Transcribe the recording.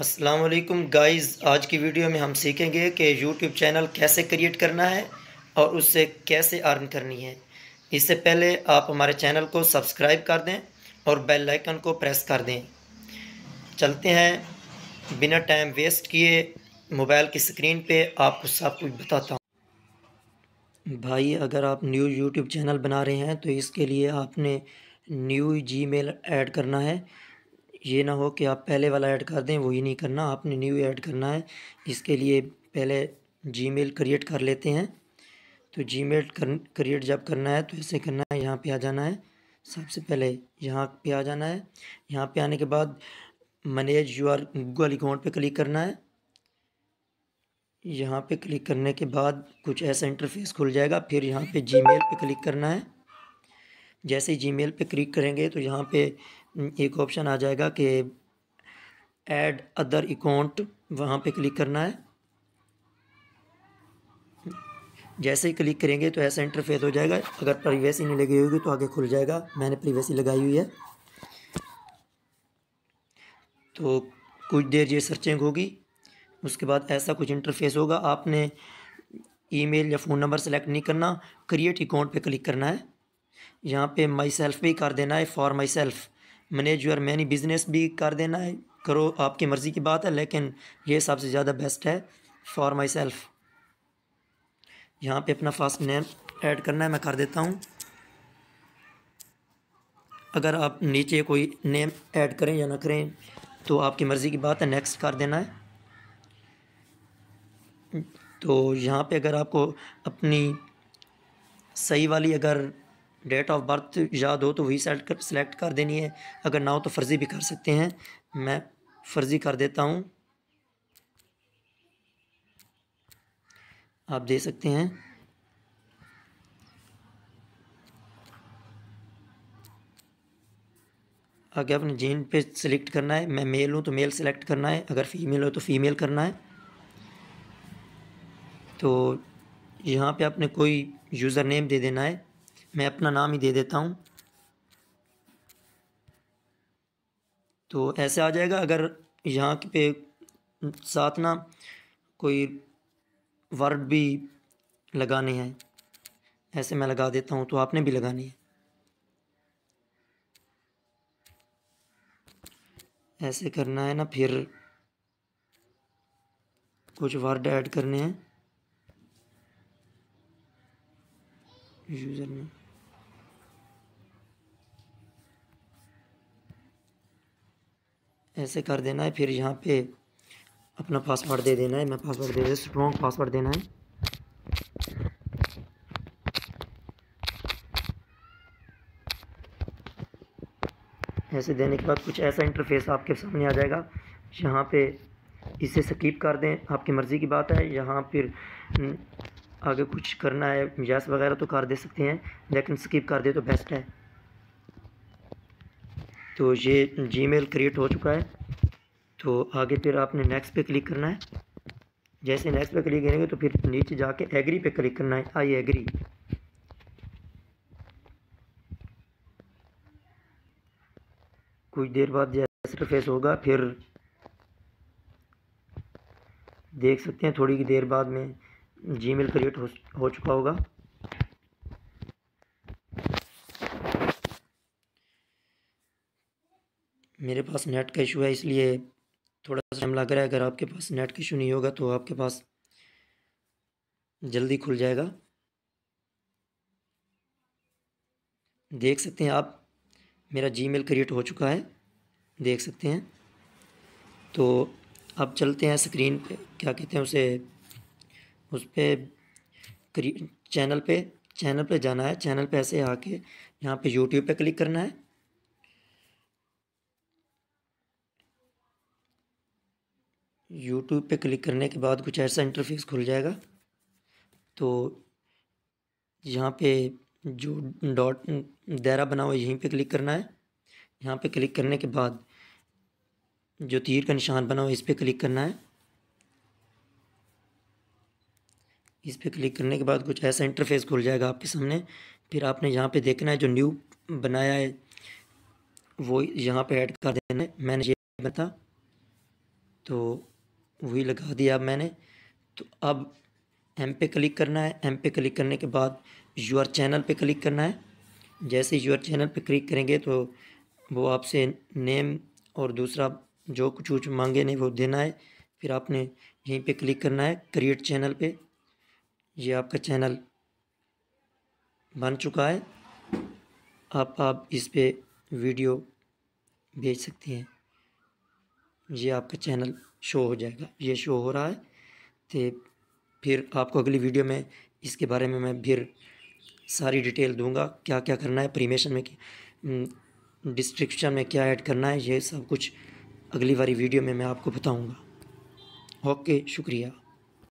अस्सलाम वालेकुम गाइस आज की वीडियो में हम सीखेंगे कि यूट्यूब चैनल कैसे क्रिएट करना है और उससे कैसे अर्न करनी है इससे पहले आप हमारे चैनल को सब्सक्राइब कर दें और बेल आइकन को प्रेस कर दें चलते हैं बिना टाइम वेस्ट किए मोबाइल की स्क्रीन पे आपको सब कुछ बताता हूँ भाई अगर आप न्यू यूट्यूब चैनल बना रहे हैं तो इसके लिए आपने न्यू जी मेल ऐड करना है ये ना हो कि आप पहले वाला ऐड कर दें वही नहीं करना आपने न्यू ऐड करना है इसके लिए पहले जी क्रिएट कर लेते हैं तो जी मेल क्रिएट जब करना है तो ऐसे करना है यहाँ पे आ जाना है सबसे पहले यहाँ पे आ जाना है यहाँ पे आने के बाद मैनेज यूर गूगल अकाउंट पे क्लिक करना है यहाँ पे क्लिक करने के बाद कुछ ऐसा इंटरफेस खुल जाएगा फिर यहाँ पे जी मेल पर क्लिक करना है जैसे ही जी मेल पर क्लिक करेंगे तो यहाँ पे हम्म, एक ऑप्शन आ जाएगा कि ऐड अदर अकाउंट वहाँ पे क्लिक करना है जैसे ही क्लिक करेंगे तो ऐसा इंटरफेस हो जाएगा अगर प्राइवेसी नहीं लगी होगी तो आगे खुल जाएगा मैंने प्राइवेसी लगाई हुई है तो कुछ देर ये सर्चिंग होगी उसके बाद ऐसा कुछ इंटरफेस होगा आपने ईमेल या फ़ोन नंबर सेलेक्ट नहीं करना क्रिएट अकाउंट पे क्लिक करना है यहाँ पे माई सेल्फ भी कर देना है for myself manage your many business भी कर देना है करो आपकी मर्ज़ी की बात है लेकिन ये सबसे ज़्यादा बेस्ट है फॉर माई सेल्फ़ यहाँ पे अपना फास्ट नेम ऐड करना है मैं कर देता हूँ अगर आप नीचे कोई नेम ऐड करें या ना करें तो आपकी मर्ज़ी की बात है नेक्स्ट कर देना है तो यहाँ पे अगर आपको अपनी सही वाली अगर डेट ऑफ बर्थ याद हो तो वही सेलेक्ट कर सेलेक्ट कर देनी है अगर ना हो तो फर्जी भी कर सकते हैं मैं फर्जी कर देता हूँ आप दे सकते हैं आगे अपने जीन पे सिलेक्ट करना है मैं मेल हूँ तो मेल सेलेक्ट करना है अगर फीमेल हो तो फीमेल करना है तो यहाँ पे आपने कोई यूज़र नेम दे देना है मैं अपना नाम ही दे देता हूँ तो ऐसे आ जाएगा अगर यहाँ पे साथ ना कोई वर्ड भी लगाने हैं ऐसे मैं लगा देता हूँ तो आपने भी लगानी है ऐसे करना है ना फिर कुछ वर्ड ऐड करने हैं यूज़र में ऐसे कर देना है फिर यहाँ पे अपना पासवर्ड दे देना है मैं पासवर्ड दे दे स्ट्रॉन्ग पासवर्ड देना है ऐसे देने के बाद कुछ ऐसा इंटरफेस आपके सामने आ जाएगा यहाँ पे इसे स्कीप कर दें आपकी मर्ज़ी की बात है यहाँ फिर हम्म, आगे कुछ करना है मिजाज वगैरह तो कर दे सकते हैं लेकिन स्किप कर दे तो बेस्ट है तो ये जीमेल क्रिएट हो चुका है तो आगे फिर आपने नेक्स्ट पे क्लिक करना है जैसे नेक्स्ट पे क्लिक करेंगे तो फिर नीचे जाके एग्री पे क्लिक करना है आई एग्री कुछ देर बाद जैसे फेस होगा फिर देख सकते हैं थोड़ी देर बाद में जीमेल क्रिएट हो, हो चुका होगा मेरे पास नेट का इशू है इसलिए थोड़ा सा टाइम लग रहा है अगर आपके पास नेट का इशू नहीं होगा तो आपके पास जल्दी खुल जाएगा देख सकते हैं आप मेरा जीमेल क्रिएट हो चुका है देख सकते हैं तो अब चलते हैं स्क्रीन पे क्या कहते हैं उसे उस पर चैनल पे चैनल पे जाना है चैनल पे ऐसे आके यहाँ पे यूट्यूब पे क्लिक करना है यूट्यूब पे क्लिक करने के बाद कुछ ऐसा इंटरफेस खुल जाएगा तो यहाँ पे जो डॉट दायरा बना हुआ यहीं पे क्लिक करना है यहाँ पे क्लिक करने के बाद जो तीर का निशान बना हुआ इस पर क्लिक करना है इस पर क्लिक करने के बाद कुछ ऐसा इंटरफेस खुल जाएगा आपके सामने फिर आपने यहाँ पे देखना है जो न्यू बनाया है वो यहाँ पे ऐड कर देना है मैंने ये बता तो वही लगा दिया मैंने तो अब एम पे क्लिक करना है एम पे क्लिक करने के बाद यूर चैनल पे क्लिक करना है जैसे यूर चैनल पे क्लिक करेंगे तो वो आपसे नेम और दूसरा जो कुछ कुछ मांगे नहीं वो देना है फिर आपने यहीं पे क्लिक करना है क्रिएट चैनल पे ये आपका चैनल बन चुका है आप आप इस पर वीडियो भेज सकती हैं ये आपका चैनल शो हो जाएगा ये शो हो रहा है तो फिर आपको अगली वीडियो में इसके बारे में मैं फिर सारी डिटेल दूंगा क्या क्या करना है प्रीमेशन में डिस्क्रिप्शन में क्या ऐड करना है ये सब कुछ अगली बारी वीडियो में मैं आपको बताऊंगा ओके शुक्रिया